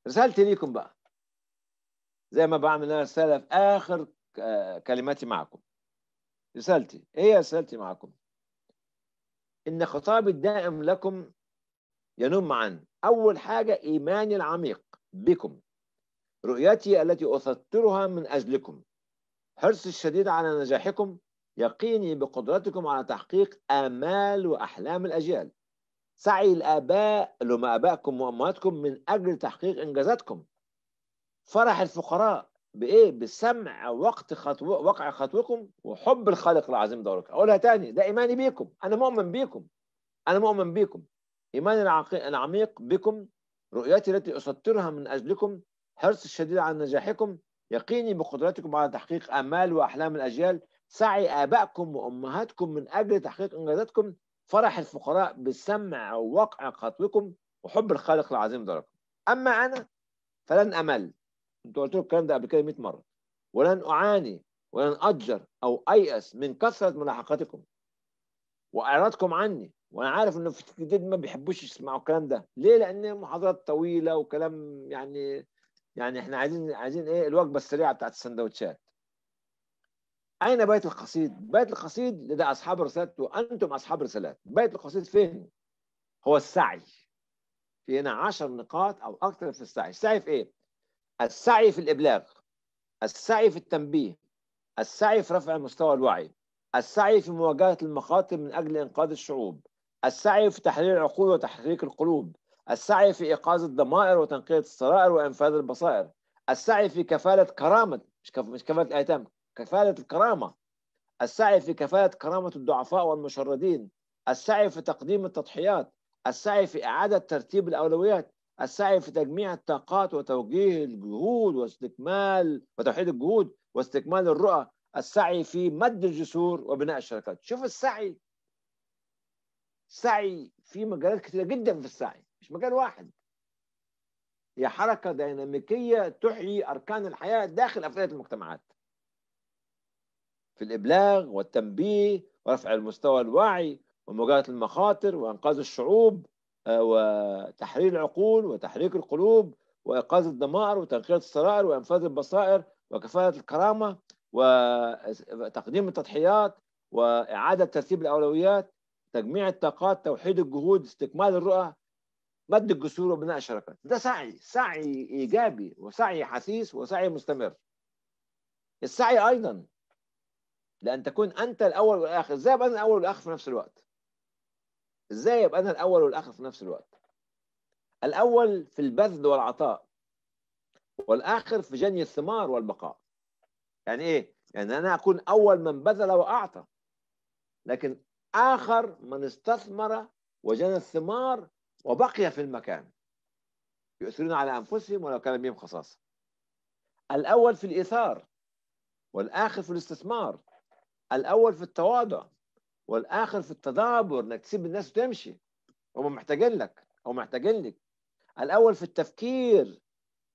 رسالتي ليكم بقى زي ما بعمل انا رساله في اخر آه، كلماتي معكم رسالتي ايه رسالتي معكم ان خطابي الدائم لكم ينم عن اول حاجه ايماني العميق بكم رؤيتي التي اسطرها من اجلكم حرصي الشديد على نجاحكم يقيني بقدرتكم على تحقيق امال واحلام الاجيال سعي الاباء لما ابائكم وامهاتكم من اجل تحقيق انجازاتكم فرح الفقراء بايه بسمع وقت خطو... وقع خطوكم وحب الخالق العظيم دورك اقولها تاني ده ايماني بيكم انا مؤمن بيكم انا مؤمن بيكم ايماني العق... العميق بكم رؤيتي التي اسطرها من اجلكم حرص الشديد على نجاحكم يقيني بقدرتكم على تحقيق امال واحلام الاجيال سعي ابائكم وامهاتكم من اجل تحقيق انجازاتكم فرح الفقراء بسمع وقع خطوكم وحب الخالق العظيم دورك اما انا فلن امل انت قلت له الكلام ده قبل كده 100 مره ولن اعاني ولن اجر او ايأس من كثره ملاحقتكم واعراضكم عني وانا عارف انه في الجديد ما بيحبوش يسمعوا الكلام ده ليه لان محاضرات طويله وكلام يعني يعني احنا عايزين عايزين ايه الوجبه السريعه بتاعت السندوتشات اين بيت القصيد بيت القصيد لدى اصحاب رسالته وانتم اصحاب رسالات بيت القصيد فين هو السعي في هنا 10 نقاط او اكثر في السعي السعي في ايه السعي في الإبلاغ السعي في التنبيه السعي في رفع مستوى الوعي السعي في مواجهة المخاطر من أجل إنقاذ الشعوب السعي في تحرير العقول وتحريك القلوب السعي في إيقاظ الضمائر وتنقية السرائر وإنفاذ البصائر السعي في كفالة كرامة مش, كف... مش كفالة الأيتام كفالة الكرامة السعي في كفالة كرامة الضعفاء والمشردين السعي في تقديم التضحيات السعي في إعادة ترتيب الأولويات السعي في تجميع الطاقات وتوجيه الجهود واستكمال وتوحيد الجهود واستكمال الرؤى السعي في مد الجسور وبناء الشركات شوف السعي سعي في مجالات كثيره جدا في السعي مش مجال واحد هي حركة ديناميكية تحيي أركان الحياة داخل أفراد المجتمعات في الإبلاغ والتنبيه ورفع المستوى الوعي ومواجهه المخاطر وإنقاذ الشعوب وتحرير العقول وتحريك القلوب وإيقاظ الدمار وتنقية السرائر وإنفاذ البصائر وكفالة الكرامة وتقديم التضحيات وإعادة ترتيب الأولويات تجميع الطاقات توحيد الجهود استكمال الرؤى مد الجسور وبناء الشركات ده سعي سعي إيجابي وسعي حثيث وسعي مستمر السعي أيضا لأن تكون أنت الأول والآخر زي أنا الأول والآخر في نفس الوقت ازاي يبقى انا الاول والاخر في نفس الوقت الاول في البذل والعطاء والاخر في جني الثمار والبقاء يعني ايه يعني انا اكون اول من بذل واعطى لكن اخر من استثمر وجنى الثمار وبقي في المكان يؤثرون على انفسهم ولو كان بهم خصاصه الاول في الايثار والاخر في الاستثمار الاول في التواضع والاخر في التدابر انك تسيب الناس وتمشي هم محتاجين لك او محتاجين لك الاول في التفكير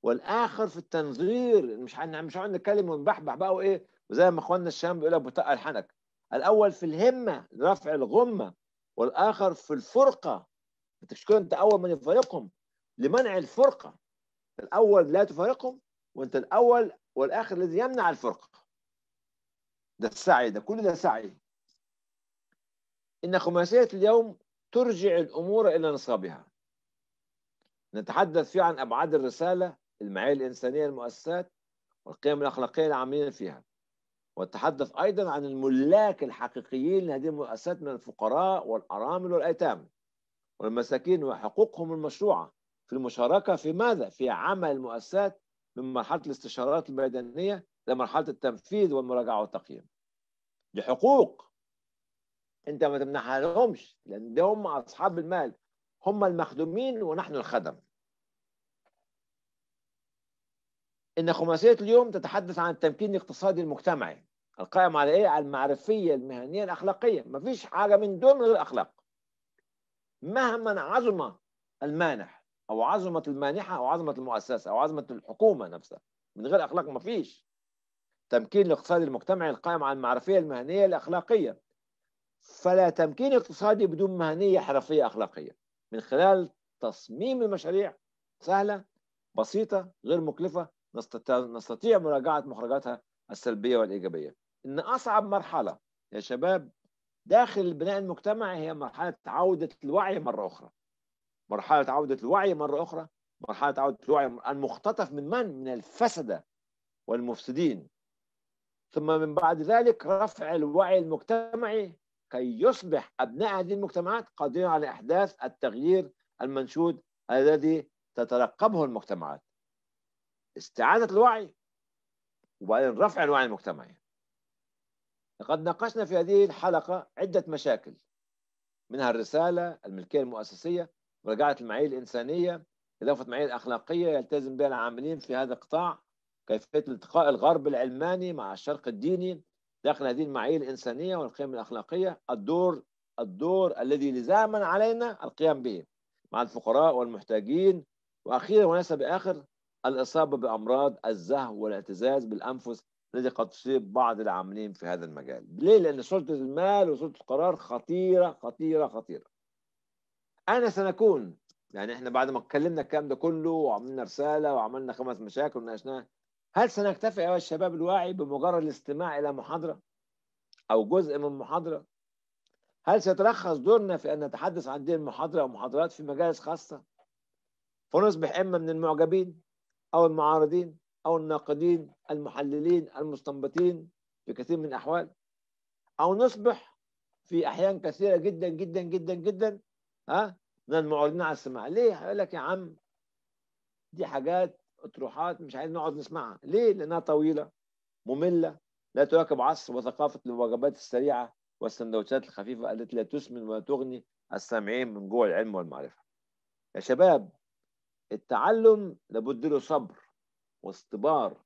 والاخر في التنظير مش هن... مش هنقعد نتكلم ونبحبح بقى وايه وزي ما اخواننا الشام بيقول لك طاقه الحنك الاول في الهمه رفع الغمه والاخر في الفرقه تشكون انت اول من يفارقهم لمنع الفرقه الاول لا تفارقهم وانت الاول والاخر الذي يمنع الفرقه ده السعي ده كل ده سعي إن خماسية اليوم ترجع الأمور إلى نصابها نتحدث فيه عن أبعاد الرسالة المعايير الإنسانية المؤسسات والقيم الأخلاقية العاملين فيها وتحدث أيضا عن الملاك الحقيقيين لهذه المؤسسات من الفقراء والأرامل والأيتام والمساكين وحقوقهم المشروعة في المشاركة في ماذا؟ في عمل المؤسسات من مرحلة الاستشارات الميدانية لمرحلة التنفيذ والمراجعة والتقييم لحقوق انت ما تمنحها لهمش لان ده هم اصحاب المال هم المخدومين ونحن الخدم ان خماسيه اليوم تتحدث عن التمكين الاقتصادي المجتمعي القائم على ايه على المعرفيه المهنيه الاخلاقيه ما فيش حاجه من دون غير اخلاق مهما عظم المانح او عظمه المانحه او عظمه المؤسسه او عظمه الحكومه نفسها من غير اخلاق ما فيش تمكين الاقتصادي المجتمعي القائم على المعرفيه المهنيه الاخلاقيه فلا تمكين اقتصادي بدون مهنيه حرفيه اخلاقيه من خلال تصميم المشاريع سهله بسيطه غير مكلفه نستطيع مراجعه مخرجاتها السلبيه والايجابيه ان اصعب مرحله يا شباب داخل البناء المجتمعي هي مرحله عوده الوعي مره اخرى مرحله عوده الوعي مره اخرى مرحله عوده الوعي المختطف من من من الفسده والمفسدين ثم من بعد ذلك رفع الوعي المجتمعي كي يصبح أبناء هذه المجتمعات قادرين على إحداث التغيير المنشود الذي تترقبه المجتمعات استعادة الوعي وبعدين رفع الوعي المجتمعي لقد ناقشنا في هذه الحلقة عدة مشاكل منها الرسالة الملكية المؤسسية مراجعة المعايير الإنسانية إضافة معايير أخلاقية يلتزم بها العاملين في هذا القطاع كيفية التقاء الغرب العلماني مع الشرق الديني داخل هذه المعايير الإنسانية والقيم الأخلاقية الدور الدور الذي لزاما علينا القيام به مع الفقراء والمحتاجين وأخيرا وليس بآخر الإصابة بأمراض الزهو والاعتزاز بالأنفس الذي قد تصيب بعض العاملين في هذا المجال ليه؟ لأن سلطة المال وسلطة القرار خطيرة خطيرة خطيرة أنا سنكون يعني احنا بعد ما اتكلمنا الكلام ده كله وعملنا رسالة وعملنا خمس مشاكل وناقشناها هل سنكتفي أيها الشباب الواعي بمجرد الاستماع إلى محاضرة أو جزء من محاضرة؟ هل سيتلخص دورنا في أن نتحدث عن دين محاضرة أو محاضرات في مجالس خاصة؟ فنصبح إما من المعجبين أو المعارضين أو الناقدين المحللين المستنبطين في كثير من الأحوال أو نصبح في أحيان كثيرة جدا جدا جدا جدا ها من المعارضين على السماع ليه؟ هيقول لك يا عم دي حاجات اطروحات مش عايزين نقعد نسمعها ليه لانها طويله ممله لا تواكب عصر وثقافه الوجبات السريعه والسندوتشات الخفيفه التي لا تسمن ولا تغني السامعين من جوع العلم والمعرفه يا شباب التعلم لابد له صبر واستبار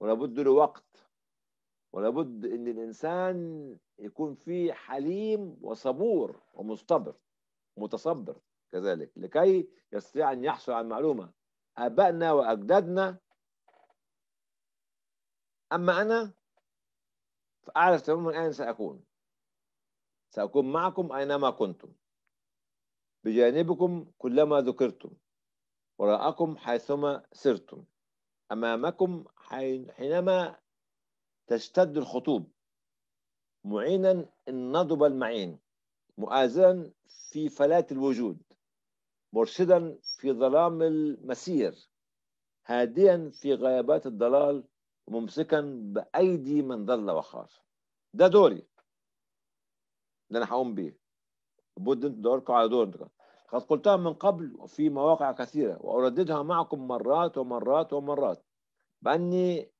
ولابد له وقت ولابد ان الانسان يكون فيه حليم وصبور ومستبر متصبر كذلك لكي يستطيع ان يحصل على المعلومه آبائنا وأجدادنا أما أنا فأعرف تماما أين سأكون سأكون معكم أينما كنتم بجانبكم كلما ذكرتم وراءكم حيثما سرتم أمامكم حينما تشتد الخطوب معينا إن نضب المعين مؤازرا في فلات الوجود مرشدا في ظلام المسير هادئا في غيابات الضلال وممسكا بأيدي من ضل وخاف ده دوري اللي أنا هقوم بيه بد أنتم دوركم على دوركم قد قلتها من قبل وفي مواقع كثيرة وأرددها معكم مرات ومرات ومرات بأني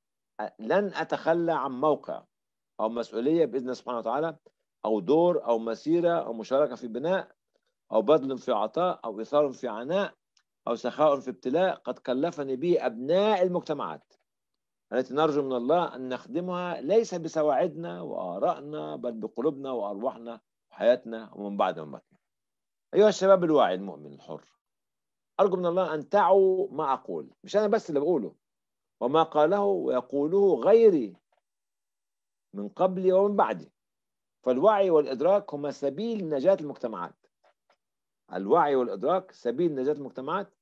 لن أتخلى عن موقع أو مسؤولية بإذن سبحانه وتعالى أو دور أو مسيرة أو مشاركة في بناء أو بذل في عطاء أو ايثار في عناء أو سخاء في ابتلاء قد كلفني به أبناء المجتمعات التي نرجو من الله أن نخدمها ليس بسواعدنا وآرائنا بل بقلوبنا وأرواحنا وحياتنا ومن بعد مماتنا أيها الشباب الواعي المؤمن الحر أرجو من الله أن تعوا ما أقول مش أنا بس اللي بقوله وما قاله ويقوله غيري من قبلي ومن بعدي فالوعي والإدراك هما سبيل نجاة المجتمعات الوعي والإدراك سبيل نجاة المجتمعات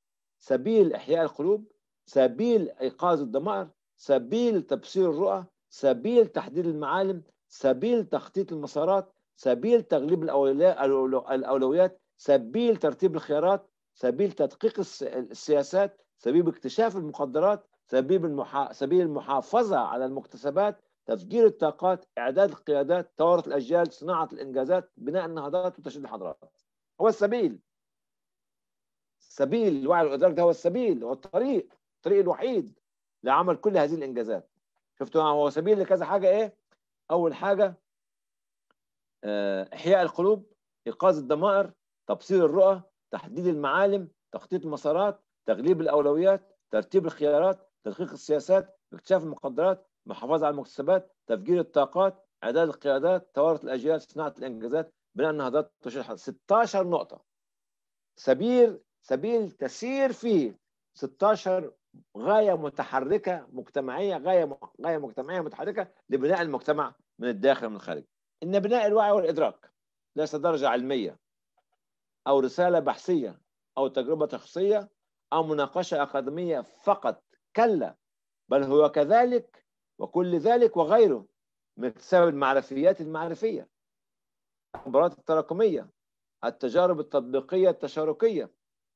سبيل إحياء القلوب سبيل إيقاظ الدمار سبيل تبصير الرؤى سبيل تحديد المعالم سبيل تخطيط المسارات سبيل تغليب الأولويات سبيل ترتيب الخيارات سبيل تدقيق السياسات سبيل اكتشاف المقدرات سبيل, المحا... سبيل المحافظة على المكتسبات تفجير الطاقات إعداد القيادات تورث الأجيال صناعة الإنجازات بناء النهضات وتشييد الحضارات هو السبيل سبيل الوعي والادراك ده هو السبيل هو الطريق الطريق الوحيد لعمل كل هذه الانجازات شفتوا يعني هو سبيل لكذا حاجه ايه اول حاجه آه، احياء القلوب ايقاظ الضمائر تبصير الرؤى تحديد المعالم تخطيط المسارات تغليب الاولويات ترتيب الخيارات تدقيق السياسات اكتشاف المقدرات محافظة على المكتسبات تفجير الطاقات اعداد القيادات توارث الاجيال صناعه الانجازات بناء النهضات 16 نقطه سبيل سبيل تسير فيه 16 غايه متحركه مجتمعيه غايه غايه مجتمعيه متحركه لبناء المجتمع من الداخل ومن الخارج. ان بناء الوعي والادراك ليس درجه علميه او رساله بحثيه او تجربه شخصيه او مناقشه اكاديميه فقط كلا بل هو كذلك وكل ذلك وغيره من اكتساب المعرفيات المعرفيه الخبرات التراكميه التجارب التطبيقيه التشاركيه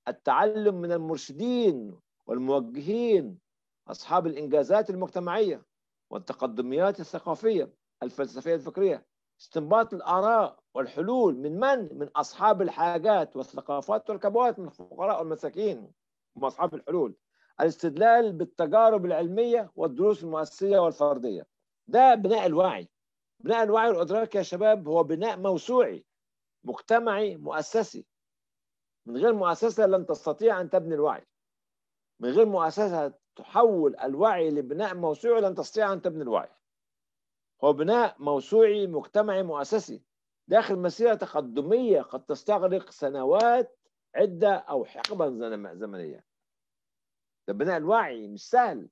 التعلم من المرشدين والموجهين أصحاب الإنجازات المجتمعية والتقدميات الثقافية الفلسفية الفكرية استنباط الآراء والحلول من من؟ من أصحاب الحاجات والثقافات والكبوات من الفقراء والمساكين وأصحاب الحلول الاستدلال بالتجارب العلمية والدروس المؤسسية والفردية ده بناء الوعي بناء الوعي والإدراك يا شباب هو بناء موسوعي مجتمعي مؤسسي من غير مؤسسة لن تستطيع أن تبني الوعي من غير مؤسسة تحول الوعي لبناء موسوعي لن تستطيع أن تبني الوعي هو بناء موسوعي مجتمعي مؤسسي داخل مسيرة تقدمية قد تستغرق سنوات عدة أو حقبة زمنية ده بناء الوعي مش سهل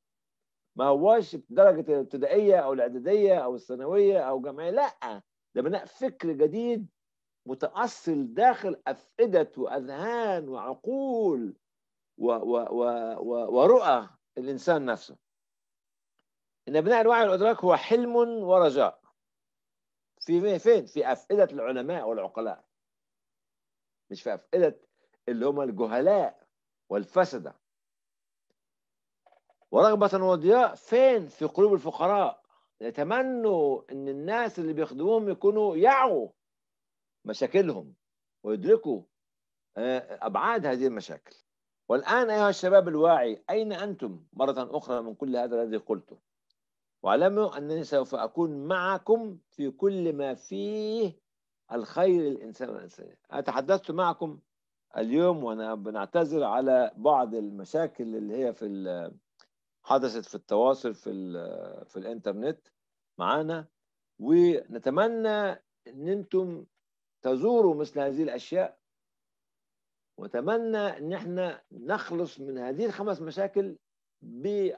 ما هواش بدرجة الابتدائية أو الإعدادية أو الثانوية أو الجامعية لأ ده بناء فكر جديد متأصل داخل أفئدة وأذهان وعقول و و و و ورؤى الإنسان نفسه إن بناء الوعي والإدراك هو حلم ورجاء في فين؟ في أفئدة العلماء والعقلاء مش في أفئدة اللي هم الجهلاء والفسدة ورغبة وضياء فين؟ في قلوب الفقراء يتمنوا ان الناس اللي بيخدموهم يكونوا يعوا مشاكلهم ويدركوا آه، أبعاد هذه المشاكل والآن أيها الشباب الواعي أين أنتم مرة أخرى من كل هذا الذي قلته واعلموا أنني سوف أكون معكم في كل ما فيه الخير للإنسان والإنسانية أنا تحدثت معكم اليوم وأنا بنعتذر على بعض المشاكل اللي هي في حدثت في التواصل في في الانترنت معانا ونتمنى ان انتم تزوروا مثل هذه الأشياء وتمنى أن احنا نخلص من هذه الخمس مشاكل بشيء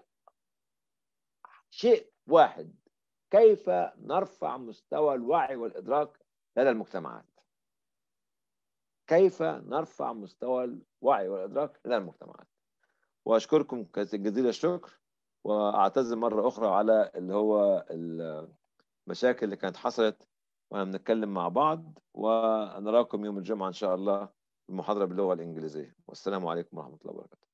واحد كيف نرفع مستوى الوعي والإدراك لدى المجتمعات كيف نرفع مستوى الوعي والإدراك لدى المجتمعات وأشكركم جزيل الشكر وأعتذر مرة أخرى على اللي هو المشاكل اللي كانت حصلت ونتكلم مع بعض ونراكم يوم الجمعة إن شاء الله المحاضرة باللغة الإنجليزية والسلام عليكم ورحمة الله وبركاته